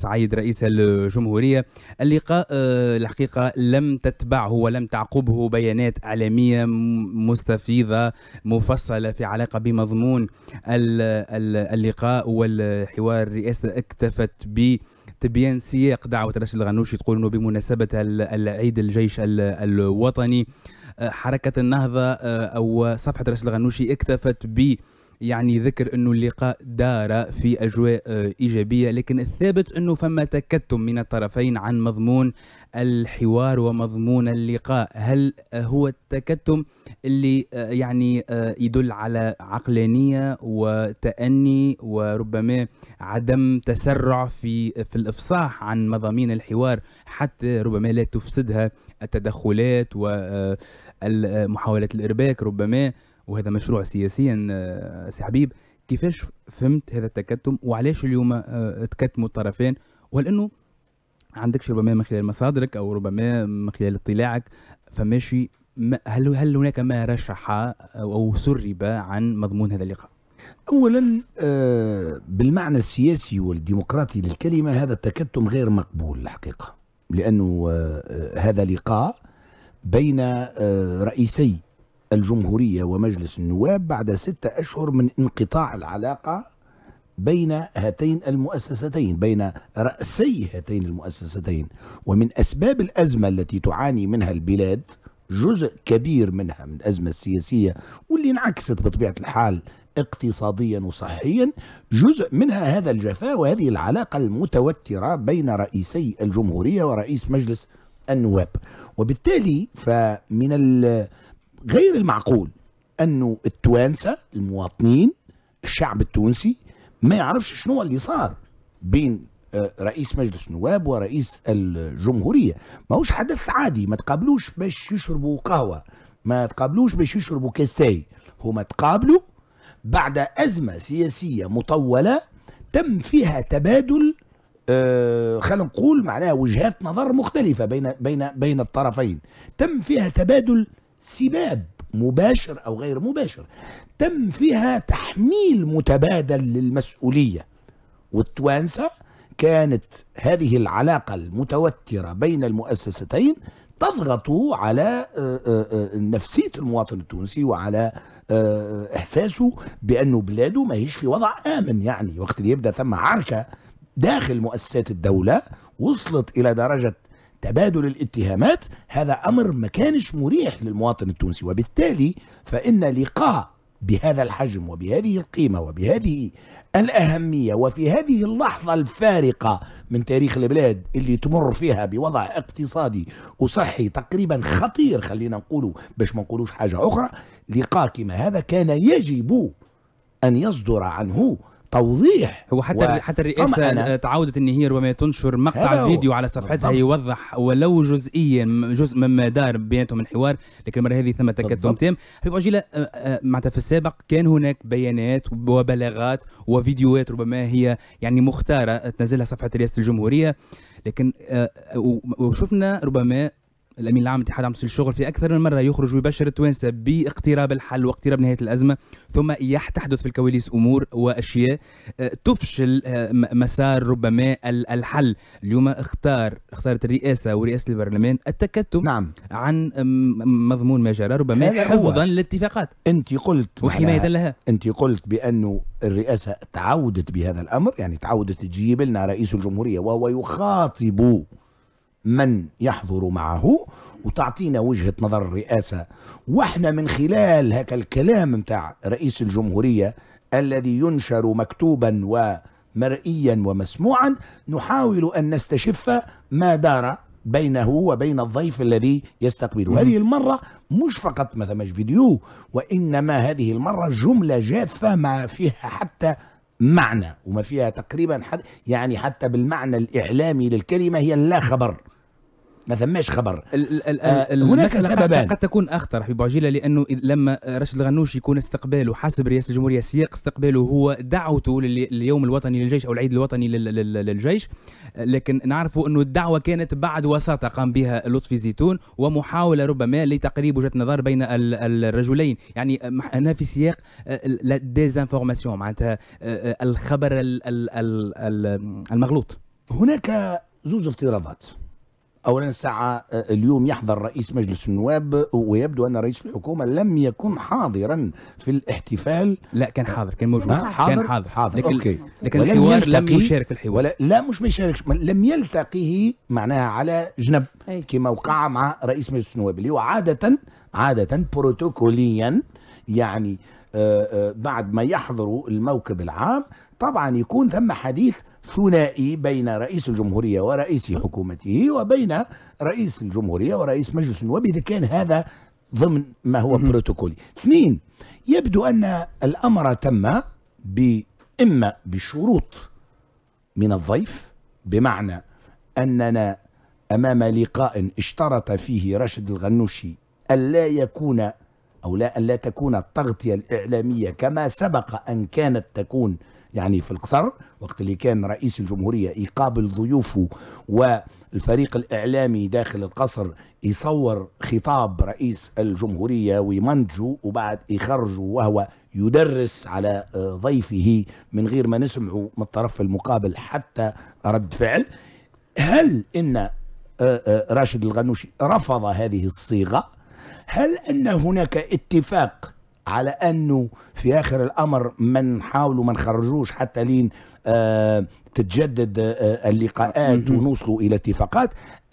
سعيد رئيس الجمهورية اللقاء آه، الحقيقة لم تتبعه ولم تعقبه بيانات إعلامية مستفيضة مفصلة في علاقة بمضمون اللقاء والحوار الرئاسة اكتفت ب تبيان سياق دعوة رشيد الغنوشي تقول انه بمناسبة العيد الجيش الوطني آه، حركة النهضة آه، او صفحة رشيد الغنوشي اكتفت ب يعني ذكر انه اللقاء دار في اجواء آه، ايجابيه لكن الثابت انه فما تكتم من الطرفين عن مضمون الحوار ومضمون اللقاء هل آه، هو التكتم اللي آه، يعني يدل على عقلانيه وتاني وربما عدم تسرع في في الافصاح عن مضامين الحوار حتى ربما لا تفسدها التدخلات ومحاولات الارباك ربما وهذا مشروع سياسيا آه، سي حبيب كيفاش فهمت هذا التكتم وعلاش اليوم آه، تكتموا الطرفين ولانه عندكش ربما من خلال مصادرك او ربما من خلال اطلاعك فماشي هل هل هناك ما رشح او سرب عن مضمون هذا اللقاء؟ اولا آه، بالمعنى السياسي والديمقراطي للكلمه هذا التكتم غير مقبول الحقيقه لانه هذا لقاء بين رئيسي الجمهورية ومجلس النواب بعد ستة أشهر من انقطاع العلاقة بين هاتين المؤسستين بين رأسي هاتين المؤسستين ومن أسباب الأزمة التي تعاني منها البلاد جزء كبير منها من الأزمة السياسية واللي انعكست بطبيعة الحال اقتصاديا وصحيا جزء منها هذا الجفاء وهذه العلاقة المتوترة بين رئيسي الجمهورية ورئيس مجلس النواب وبالتالي فمن غير المعقول انه التوانسه المواطنين الشعب التونسي ما يعرفش شنو اللي صار بين آه، رئيس مجلس النواب ورئيس الجمهوريه ماهوش حدث عادي ما تقابلوش باش يشربوا قهوه ما تقابلوش باش يشربوا كاستاي هما تقابلوا بعد ازمه سياسيه مطوله تم فيها تبادل آه خلينا نقول معناها وجهات نظر مختلفه بين بين بين الطرفين تم فيها تبادل سباب مباشر أو غير مباشر تم فيها تحميل متبادل للمسؤولية والتوانسة كانت هذه العلاقة المتوترة بين المؤسستين تضغط على آه، آه، آه، نفسية المواطن التونسي وعلى إحساسه بأنه بلاده ما هيش في وضع آمن يعني وقت اللي يبدأ ثم عركة داخل مؤسسات الدولة وصلت إلى درجة تبادل الاتهامات هذا أمر آه. ما كانش مريح للمواطن التونسي وبالتالي فإن لقاء بهذا الحجم وبهذه القيمة وبهذه الأهمية وفي هذه اللحظة الفارقة من تاريخ البلاد اللي تمر فيها بوضع اقتصادي وصحي تقريبا خطير خلينا نقوله باش ما نقولوش حاجة أخرى لقاء كما هذا كان يجب أن يصدر عنه توضيح هو حتى و... حتى الرئاسه تعودت ان هي ربما تنشر مقطع فيديو على صفحتها يوضح ولو جزئيا جزء مما دار بيناتهم الحوار لكن المره هذه ثم تكتم تام حبيب عجيله معناتها في السابق كان هناك بيانات وبلاغات وفيديوهات ربما هي يعني مختاره تنزلها صفحه رئاسه الجمهوريه لكن وشفنا ربما الامين العام لاتحاد عام الشغل في اكثر من مره يخرج ويبشر التوانسه باقتراب الحل واقتراب نهايه الازمه ثم تحدث في الكواليس امور واشياء آه، تفشل آه، مسار ربما الحل اليوم اختار اختارت الرئاسه ورئاسه البرلمان التكتم نعم. عن مضمون ما جرى ربما حفظا للاتفاقات انت قلت وحمايه لها انت قلت بانه الرئاسه تعودت بهذا الامر يعني تعودت تجيب لنا رئيس الجمهوريه وهو يخاطب من يحضر معه وتعطينا وجهة نظر الرئاسة واحنا من خلال هكا الكلام نتاع رئيس الجمهورية الذي ينشر مكتوبا ومرئيا ومسموعا نحاول أن نستشف ما دار بينه وبين الضيف الذي يستقبله هذه المرة مش فقط ما ثماش فيديو وإنما هذه المرة جملة جافة ما فيها حتى معنى وما فيها تقريبا حد يعني حتى بالمعنى الإعلامي للكلمة هي لا خبر ما ثماش خبر ال ال ال آه، هناك سببان قد تكون اخطر حبيب عجيله لانه لما رشيد الغنوش يكون استقباله حسب رئاسه الجمهوريه سياق استقباله هو دعوته لليوم الوطني للجيش او العيد الوطني للجيش لكن نعرفوا انه الدعوه كانت بعد وساطه قام بها لطفي زيتون ومحاوله ربما لتقريب وجهه نظر بين الرجلين يعني هنا في سياق آه، لا ديزانفورماسيون معناتها آه، الخبر المغلوط هناك زوج افتراضات اولا الساعه اليوم يحضر رئيس مجلس النواب ويبدو ان رئيس الحكومه لم يكن حاضرا في الاحتفال لا كان حاضر كان موجود حاضر كان حاضر حاضر لكن اوكي لكن الحوار لم يشارك في الحوار ولا لا مش ما يشاركش لم يلتقيه معناها على جنب كما وقع مع رئيس مجلس النواب اللي هو عاده عاده بروتوكوليا يعني آه، آه، بعد ما يحضروا الموكب العام طبعا يكون ثم حديث ثنائي بين رئيس الجمهورية ورئيس حكومته وبين رئيس الجمهورية ورئيس مجلس النواب إذا كان هذا ضمن ما هو بروتوكولي اثنين يبدو أن الأمر تم إما بشروط من الضيف بمعنى أننا أمام لقاء اشترط فيه رشد الغنوشي ألا يكون أو لا أن لا تكون التغطية الإعلامية كما سبق أن كانت تكون يعني في القصر وقت اللي كان رئيس الجمهورية يقابل ضيوفه والفريق الإعلامي داخل القصر يصور خطاب رئيس الجمهورية ويمنجو وبعد يخرجه وهو يدرس على ضيفه من غير ما نسمعه من الطرف المقابل حتى رد فعل هل إن آه، آه، راشد الغنوشي رفض هذه الصيغة هل أن هناك اتفاق على انه في اخر الامر من حاولوا ما نخرجوش حتى لين آه تتجدد آه، آه، اللقاءات ونوصلوا إلى اتفاقات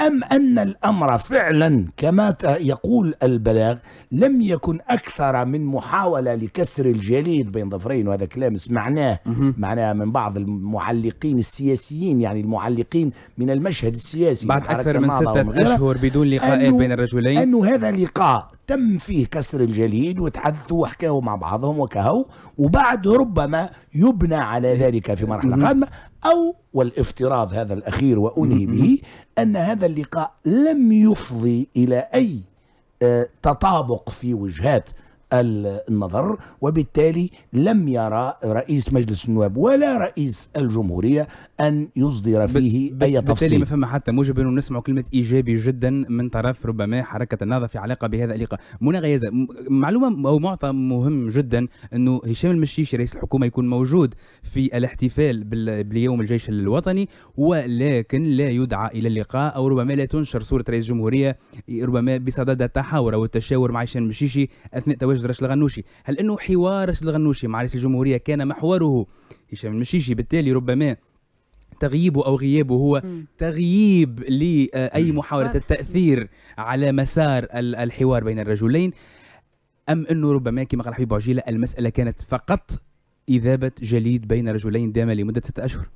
أم أن الأمر فعلا كما يقول البلاغ لم يكن أكثر من محاولة لكسر الجليد بين ظفرين وهذا كلام سمعناه معناه من بعض المعلقين السياسيين يعني المعلقين من المشهد السياسي بعد أكثر من ستة أشهر بدون لقاءات بين الرجلين أنه هذا لقاء تم فيه كسر الجليد وتحدثوا وحكاوا مع بعضهم وكهو وبعد ربما يبنى على إيه. ذلك في مرحلة قادمة أو والافتراض هذا الأخير وأنهي به أن هذا اللقاء لم يفضي إلى أي آه، تطابق في وجهات النظر وبالتالي لم يرى رئيس مجلس النواب ولا رئيس الجمهورية أن يصدر فيه ب... أي تفصيل بالتالي ما فما حتى موجب أنه نسمع كلمة إيجابي جدا من طرف ربما حركة النهضة في علاقة بهذا اللقاء منى غيازة معلومة أو معطى مهم جدا أنه هشام المشيشي رئيس الحكومة يكون موجود في الاحتفال بيوم الجيش الوطني ولكن لا يدعى إلى اللقاء أو ربما لا تنشر صورة رئيس الجمهورية ربما بصدد التحاور أو التشاور مع هشام المشيشي أثناء تواجد زوج رشد الغنوشي هل أنه حوار رشد الغنوشي مع رئيس الجمهورية كان محوره هشام المشيشي بالتالي ربما تغييبه او غيابه هو م. تغييب لاي محاوله التاثير على مسار الحوار بين الرجلين ام انه ربما كما قال حبيب عجيله المساله كانت فقط اذابه جليد بين رجلين دام لمده ستة اشهر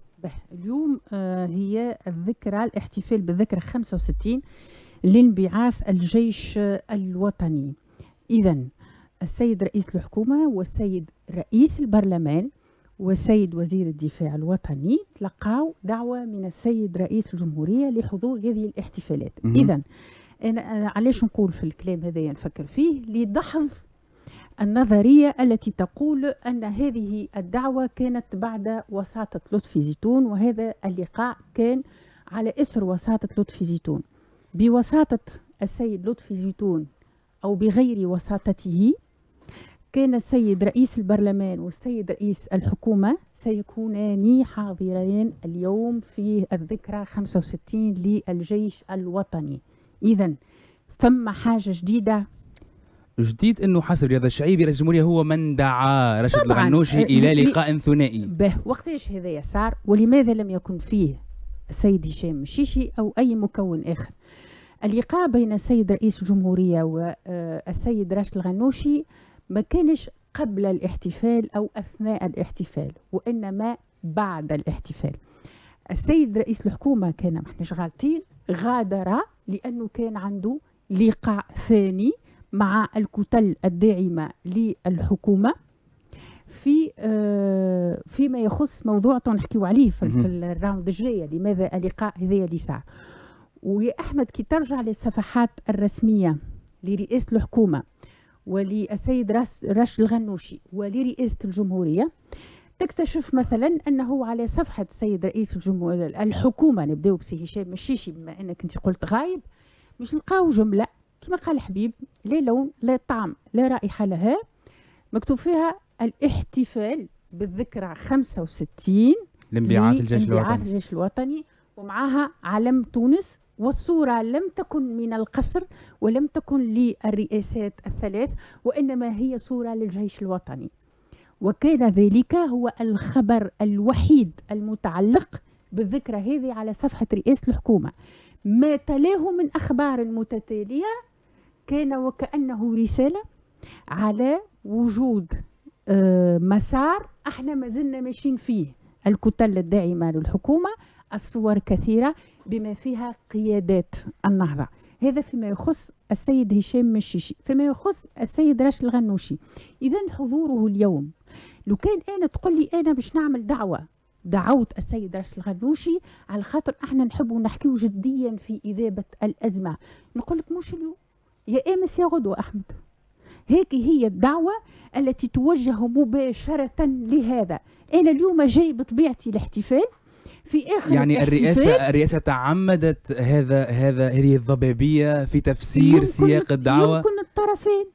اليوم آه، هي الذكرى الاحتفال بالذكرى 65 لانبعاث الجيش الوطني اذا السيد رئيس الحكومة والسيد رئيس البرلمان والسيد وزير الدفاع الوطني تلقاو دعوة من السيد رئيس الجمهورية لحضور هذه الاحتفالات إذا أنا آه، علاش نقول في الكلام هذا نفكر فيه لدحض النظرية التي تقول أن هذه الدعوة كانت بعد وساطة لطفي زيتون وهذا اللقاء كان على إثر وساطة لطفي زيتون بوساطة السيد لطفي زيتون أو بغير وساطته كان السيد رئيس البرلمان والسيد رئيس الحكومة سيكونان حاضرين اليوم في الذكرى 65 للجيش الوطني إذا ثم حاجة جديدة جديد انه حسب رياض الشعيبي رئيس الجمهوريه هو من دعا رشد الغنوشي آه، الى لقاء ثنائي به وقتاش هذايا صار ولماذا لم يكن فيه السيد هشام الشيشي او اي مكون اخر اللقاء بين السيد رئيس الجمهوريه والسيد آه، راشد الغنوشي ما كانش قبل الاحتفال أو أثناء الاحتفال وإنما بعد الاحتفال السيد رئيس الحكومة كان ما احناش غالطين غادر لأنه كان عنده لقاء ثاني مع الكتل الداعمة للحكومة في آه، فيما يخص موضوع تنحكيو عليه في, في الراوند الجايه لماذا اللقاء هذايا اللي صار ويا احمد كي ترجع للصفحات الرسميه لرئاسه الحكومه وللسيد رش الغنوشي ولرئاسة الجمهورية تكتشف مثلا انه على صفحه السيد رئيس الجمهوريه الحكومه نبداو بسي هشام مشيشي بما انك انت قلت غايب مش نلقاو جمله كما قال حبيب لا لون لا طعم لا رائحه لها مكتوب فيها الاحتفال بالذكرى 65 لانبعاث الجيش الوطني الجيش الوطني ومعاها علم تونس والصورة لم تكن من القصر ولم تكن للرئاسات الثلاث وإنما هي صورة للجيش الوطني وكان ذلك هو الخبر الوحيد المتعلق بالذكرى هذه على صفحة رئاسة الحكومة ما تلاه من أخبار متتالية كان وكأنه رسالة على وجود آه، مسار احنا ما زلنا ماشيين فيه الكتلة الداعمة للحكومة الصور كثيرة بما فيها قيادات النهضة هذا فيما يخص السيد هشام مشيشي فيما يخص السيد راشد الغنوشي إذا حضوره اليوم لو كان أنا تقول لي أنا باش نعمل دعوة دعوت السيد راشد الغنوشي على خاطر احنا نحبوا نحكيوا جديا في إذابة الأزمة نقول لك مش اليوم يا أمس إيه يا غدوة أحمد هيك هي الدعوة التي توجه مباشرة لهذا أنا اليوم جاي بطبيعتي الاحتفال في اخر يعني الرئاسه الرئاسه تعمدت هذا هذا هذه الضبابيه في تفسير سياق الدعوه يمكن الطرفين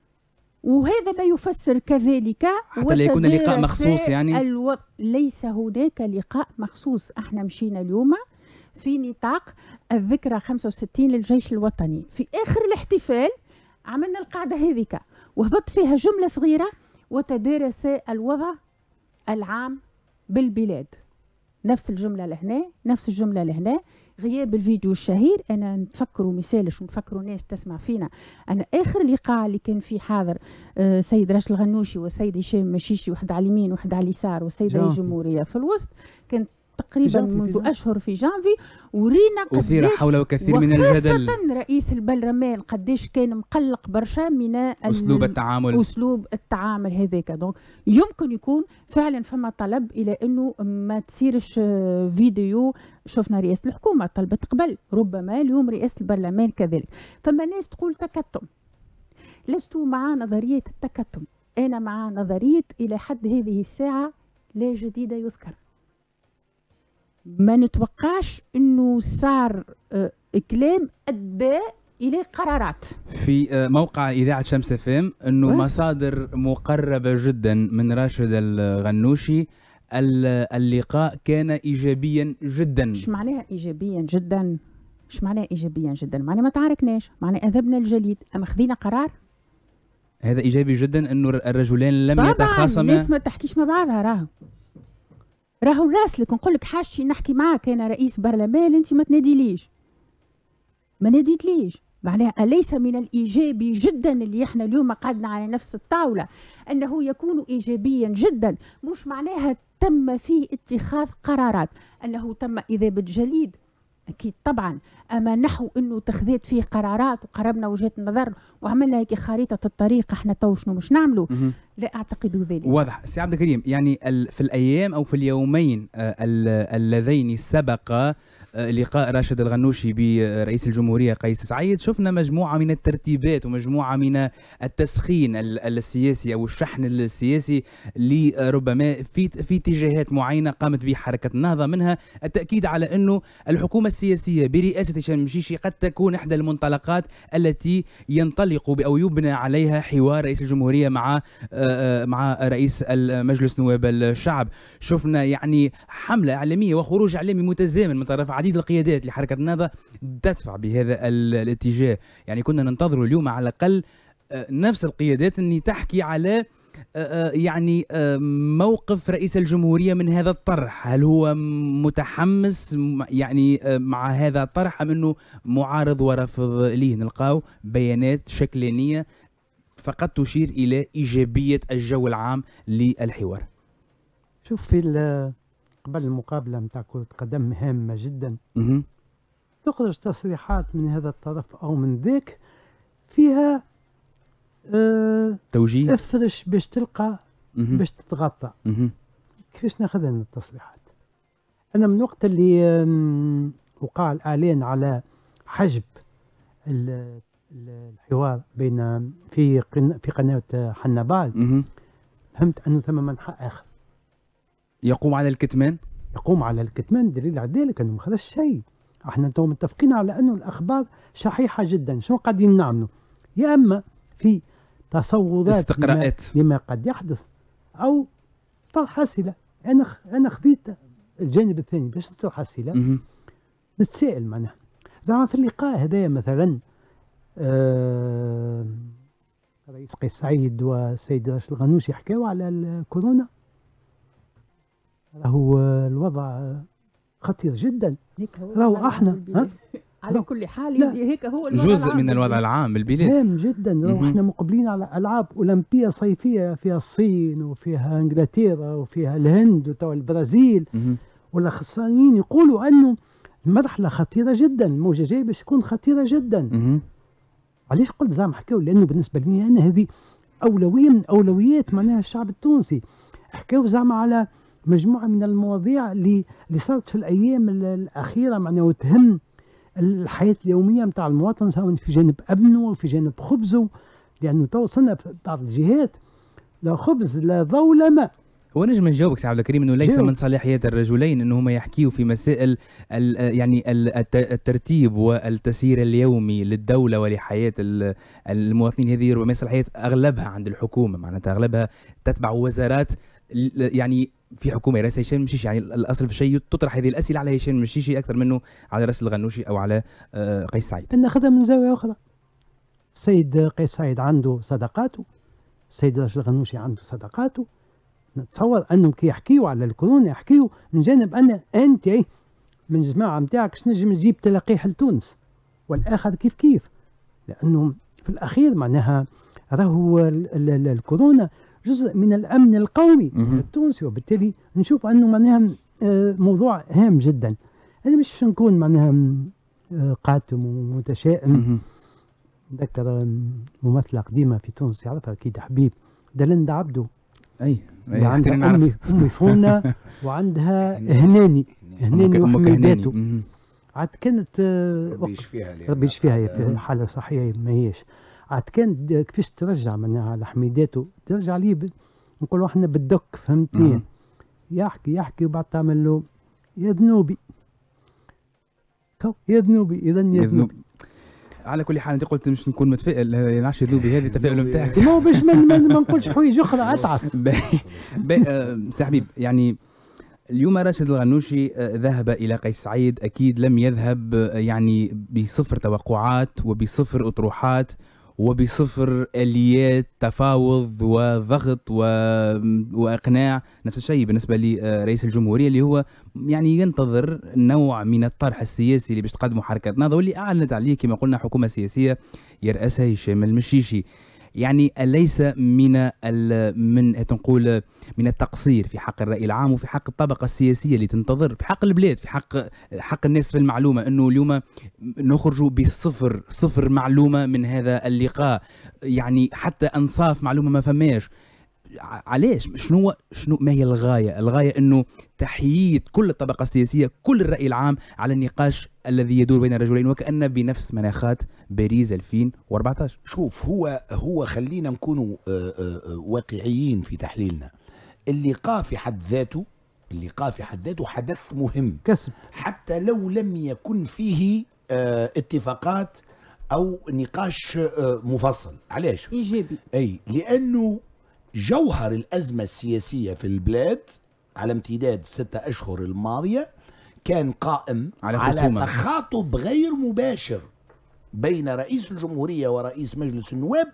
وهذا ما يفسر كذلك حتى لا يكون لقاء مخصوص يعني الو... ليس هناك لقاء مخصوص احنا مشينا اليوم في نطاق الذكرى 65 للجيش الوطني في اخر الاحتفال عملنا القاعده هذيك وهبط فيها جمله صغيره وتدارس الوضع العام بالبلاد نفس الجمله لهنا نفس الجمله لهنا غياب الفيديو الشهير انا نفكروا مثالش ونفكروا ناس تسمع فينا انا اخر لقاء اللي كان فيه حاضر آه سيد راشد الغنوشي والسيد هشام مشيشي واحد على اليمين واحد على اليسار والسيد رئيس الجمهوريه في الوسط كانت تقريبا منذ اشهر في جانفي ورينا اثير حول كثير من الجدل رئيس البرلمان قديش كان مقلق برشا من اسلوب التعامل اسلوب التعامل هذاك دونك يمكن يكون فعلا فما طلب الى انه ما تصيرش آه، فيديو شفنا رئاسه الحكومه طلبت قبل ربما اليوم رئاسه البرلمان كذلك فما ناس تقول تكتم لست مع نظريه التكتم انا مع نظريه الى حد هذه الساعه لا جديد يذكر ما نتوقعش انه صار اكلام آه، ادى الى قرارات في آه، موقع اذاعه شمس ام انه إيه؟ مصادر مقربه جدا من راشد الغنوشي اللقاء كان ايجابيا جدا ايش معناها ايجابيا جدا ايش معناها ايجابيا جدا معناها ما تعاركناش معناها اذهبنا الجليد اما خذينا قرار هذا ايجابي جدا انه الرجلين لم يتخاصما الناس ما تحكيش مع بعضها راهو راهو نراسلك نقول لك حاجتي نحكي معاك انا رئيس برلمان انت ما تناديليش ما ناديتليش معناها أليس من الإيجابي جدا اللي احنا اليوم قعدنا على نفس الطاولة أنه يكون إيجابيا جدا مش معناها تم فيه اتخاذ قرارات أنه تم إذابة جليد اكيد طبعا اما نحو انه تخذيت فيه قرارات وقربنا وجهه نظر وعملنا هيك خريطه الطريق احنا تو شنو مش نعملوا لا اعتقد ذلك واضح سي عبد الكريم يعني في الايام او في اليومين آه، اللذين سبق آه، لقاء راشد الغنوشي برئيس الجمهورية قيس سعيد شفنا مجموعة من الترتيبات ومجموعة من التسخين السياسي أو الشحن السياسي لربما في في اتجاهات معينة قامت به حركة النهضة منها التأكيد على أنه الحكومة السياسية برئاسة هشام مشيشي قد تكون إحدى المنطلقات التي ينطلق أو يبنى عليها حوار رئيس الجمهورية مع آه، آه، مع رئيس مجلس نواب الشعب شفنا يعني حملة إعلامية وخروج إعلامي متزامن من طرف عديد عديد القيادات لحركه النهضه تدفع بهذا الاتجاه يعني كنا ننتظر اليوم على الاقل آه، نفس القيادات اني تحكي على آه، آه، يعني موقف رئيس الجمهورية من هذا الطرح هل هو متحمس يعني مع هذا الطرح أم أنه معارض ورافض ليه نلقاو بيانات شكلانية فقط تشير إلى إيجابية الجو العام للحوار شوف في قبل المقابله نتاع كره قدم هامه جدا مه. تخرج تصريحات من هذا الطرف او من ذاك فيها آه توجيه افرش باش تلقى باش تتغطى كيفاش ناخذها من التصريحات انا من وقت اللي وقع الاعلان على حجب الحوار بين في في قناه حنبال فهمت انه ثم منحى اخر يقوم على الكتمان يقوم على الكتمان دليل على ذلك انه ما خلاش شيء احنا تو متفقين على انه الاخبار شحيحه جدا شنو قاعدين نعملوا يا اما في تصورات استقراءات لما, لما قد يحدث او طرح اسئله انا انا خذيت الجانب الثاني باش نطرح اسئله نتسائل معناها زعما في اللقاء هذايا مثلا آه رئيس قيس سعيد والسيد راشد الغنوشي حكاوا على الكورونا راهو الوضع خطير جدا راهو احنا على كل حال هيك هو الوضع جزء العام من الوضع العام بالبلاد هام نعم، جدا لو احنا مقبلين على العاب اولمبيه صيفيه فيها الصين وفيها انجلترا وفيها الهند وتوا البرازيل والاخصائيين يقولوا انه المرحله خطيره جدا الموجه جايه باش تكون خطيره جدا علاش قلت زعما حكاو لانه بالنسبه لي انا هذه اولويه من اولويات معناها الشعب التونسي حكاو زعما على مجموعة من المواضيع اللي صارت في الأيام الأخيرة معناها وتهم الحياة اليومية نتاع المواطن سواء في جانب أبنه وفي جانب خبزه لأنه تو وصلنا في بعض الجهات لا خبز لا ضوء لا ماء ونجم نجاوبك سي عبد الكريم انه ليس من صلاحيات الرجلين ان هما يحكيوا في مسائل يعني الترتيب والتسيير اليومي للدوله ولحياه المواطنين هذه ربما صلاحيات اغلبها عند الحكومه معناتها اغلبها تتبع وزارات يعني في حكومه راس هشام مشيشي يعني الاصل في شيء تطرح هذه الاسئله على هشام مشيشي اكثر منه على راس الغنوشي او على آه، قيس سعيد ناخذها من زاويه اخرى السيد قيس سعيد عنده صداقاته السيد راشد الغنوشي عنده صداقاته نتصور انهم كي يحكيوا على الكورونا يحكيوا من جانب ان انت من الجماعه نتاعك شنو نجم تجيب تلقيح لتونس والاخر كيف كيف لانه في الاخير معناها راهو الكورونا جزء من الامن القومي التونسي وبالتالي نشوف انه معناها آه، موضوع هام جدا انا مش نكون معناها آه، قاتم ومتشائم ذكر ممثله قديمه في تونس يعرفها اكيد حبيب دلندا عبده اي, أي عندها امي امي فونا وعندها هناني هناني امك هناني عاد كانت آه، ربي يشفيها ربي يشفيها هي في حاله صحيه ما هيش عاد كان كيفاش ترجع معناها لحميداتو ترجع ليه ب... نقولوا احنا بالدك فهمتني نعم. يحكي يحكي وبعد تعمل له يا ذنوبي يا ذنوبي اذا يا ذنوبي على كل حال انت قلت مش نكون متفائل ما نعرفش ذنوبي هذه التفائل نتاعك ما باش ما نقولش حوايج اخرى اتعس آه، سي حبيب يعني اليوم راشد الغنوشي آه، ذهب الى قيس سعيد اكيد لم يذهب آه، يعني بصفر توقعات وبصفر اطروحات وبصفر اليات تفاوض وضغط و... واقناع نفس الشيء بالنسبه لرئيس الجمهوريه اللي هو يعني ينتظر نوع من الطرح السياسي اللي باش تقدمه حركه نهضه واللي اعلنت عليه كما قلنا حكومه سياسيه يرأسها هشام المشيشي يعني أليس من من تنقول من التقصير في حق الرأي العام وفي حق الطبقة السياسية اللي تنتظر في حق البلاد في حق حق الناس في المعلومة أنه اليوم نخرج بصفر صفر معلومة من هذا اللقاء يعني حتى أنصاف معلومة ما فماش علاش شنو شنو ما هي الغايه الغايه انه تحييد كل الطبقه السياسيه كل الراي العام على النقاش الذي يدور بين الرجلين وكأن بنفس مناخات باريس 2014 شوف هو هو خلينا نكونوا آه، آه، آه، واقعيين في تحليلنا اللقاء في حد ذاته اللقاء في حد ذاته حدث مهم كسب حتى لو لم يكن فيه اتفاقات او نقاش مفصل علاش ايجابي اي لانه جوهر الازمه السياسيه في البلاد على امتداد ستة اشهر الماضيه كان قائم على, على تخاطب غير مباشر بين رئيس الجمهورية ورئيس مجلس النواب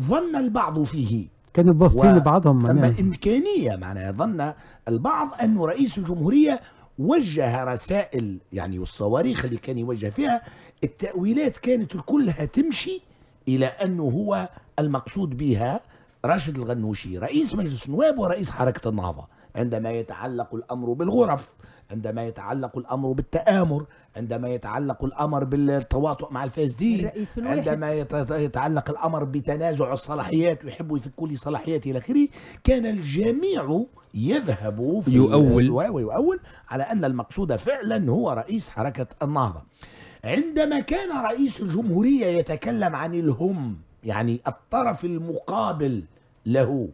ظن البعض فيه كانوا بافين و... بعضهم ثم إمكانية معناها ظن البعض أن رئيس الجمهورية وجه رسائل يعني والصواريخ اللي كان يوجه فيها التأويلات كانت كلها تمشي إلى أنه هو المقصود بها راشد الغنوشي رئيس مجلس النواب ورئيس حركة النهضة عندما يتعلق الأمر بالغرف عندما يتعلق الأمر بالتآمر عندما يتعلق الأمر بالتواطؤ مع الفاسدين عندما يتعلق الأمر بتنازع الصلاحيات ويحبوا يفكوا لي صلاحياتي إلى آخره كان الجميع يذهب في يؤول ويؤول على أن المقصود فعلا هو رئيس حركة النهضة عندما كان رئيس الجمهورية يتكلم عن الهم يعني الطرف المقابل له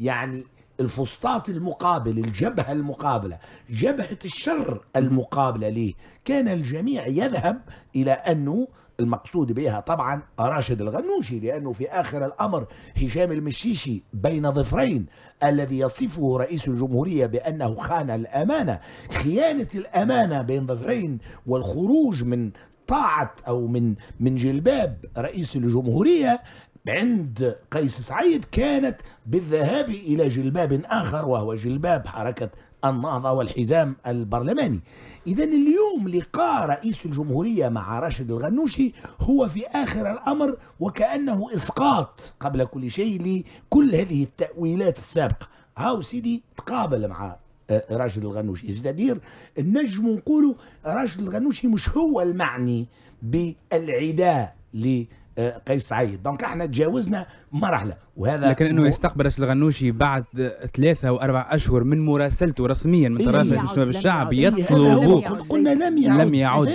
يعني الفسطاط المقابل الجبهة المقابلة جبهة الشر المقابلة ليه كان الجميع يذهب إلى أنه المقصود بها طبعا راشد الغنوشي لأنه في آخر الأمر هشام المشيشي بين ظفرين الذي يصفه رئيس الجمهورية بأنه خان الأمانة خيانة الأمانة بين ظفرين والخروج من طاعة أو من من جلباب رئيس الجمهورية عند قيس سعيد كانت بالذهاب إلى جلباب آخر وهو جلباب حركة النهضة والحزام البرلماني إذا اليوم لقاء رئيس الجمهورية مع راشد الغنوشي هو في آخر الأمر وكأنه إسقاط قبل كل شيء لكل هذه التأويلات السابقة هاو سيدي تقابل مع آه، راشد الغنوشي ازدادير النجم نقوله راشد الغنوشي مش هو المعني بالعداء ل قيس سعيد دونك احنا تجاوزنا مرحله وهذا لكن انه يستقبل الغنوشي بعد ثلاثه واربع اشهر من مراسلته رسميا من طرف إيه الشعب يطلب إيه، قلنا لم يعود لم يعود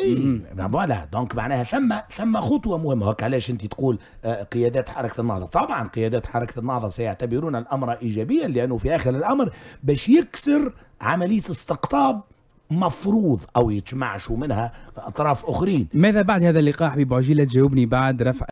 فوالا إيه، دونك معناها ثم ثم خطوه مهمه هكا علاش انت تقول آه، قيادات حركه النهضه طبعا قيادات حركه النهضه سيعتبرون الامر ايجابيا لانه في اخر الامر باش يكسر عمليه استقطاب مفروض او يتجمعش منها اطراف اخرين ماذا بعد هذا اللقاء ببعجيله جاوبني تجاوبني بعد رفع